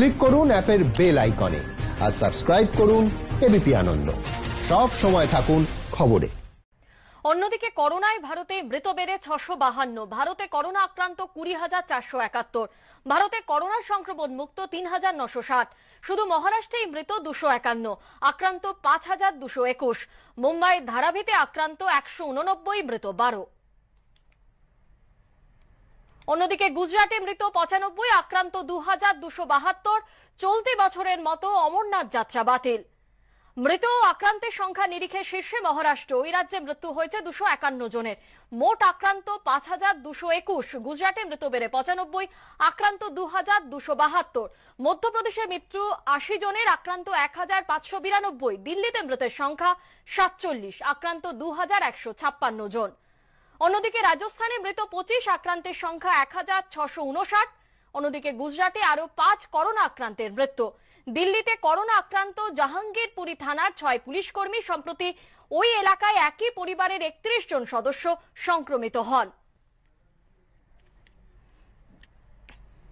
click করুন অ্যাপের bell আইকনে আর সাবস্ক্রাইব করুন এবিপি আনন্দ সব সময় থাকুন খবরে অন্যদিকে করোনায় ভারতে মৃত বেড়ে ছশো বাহান্ন ভারতে করোনা আক্রান্ত কুড়ি হাজার চারশো একাত্তর ভারতে করোনা সংক্রমণ মুক্ত তিন হাজার নশো ষাট শুধু মহারাষ্ট্রেই মৃত দুশো একান্ন আক্রান্ত পাঁচ হাজার দুশো একুশ মুম্বাই ধারাভিতে আক্রান্ত একশো উননব্বই মৃত বারো অন্যদিকে গুজরাটে মৃত পঁচানব্বই আক্রান্ত দু হাজার দুশো বাহাত্তর চলতি বছরের মতো অমরনাথ যাত্রা বাতিল মৃত আক্রান্তের সংখ্যা নিরিখে শীর্ষে মহারাষ্ট্র ওই রাজ্যে মৃত্যু হয়েছে দুশো একান্ন জনের মোট আক্রান্ত পাঁচ হাজার দুশো একুশ গুজরাটে মৃত বেড়ে পঁচানব্বই আক্রান্ত দু হাজার দুশো বাহাত্তর মধ্যপ্রদেশে মৃত্যু আশি জনের আক্রান্ত এক হাজার পাঁচশো বিরানব্বই দিল্লিতে মৃতের সংখ্যা সাতচল্লিশ আক্রান্ত দু হাজার একশো ছাপ্পান্ন জন অন্যদিকে রাজস্থানে মৃত পঁচিশ আক্রান্তের সংখ্যা এক হাজার ছশো উনষাট অন্যদিকে গুজরাটে আরও পাঁচ করোনা আক্রান্তের মৃত্যু দিল্লিতে করোনা আক্রান্ত জাহাঙ্গীরপুরী থানার ছয় পুলিশকর্মী সম্প্রতি ওই এলাকায় একই পরিবারের একত্রিশ জন সদস্য সংক্রমিত হন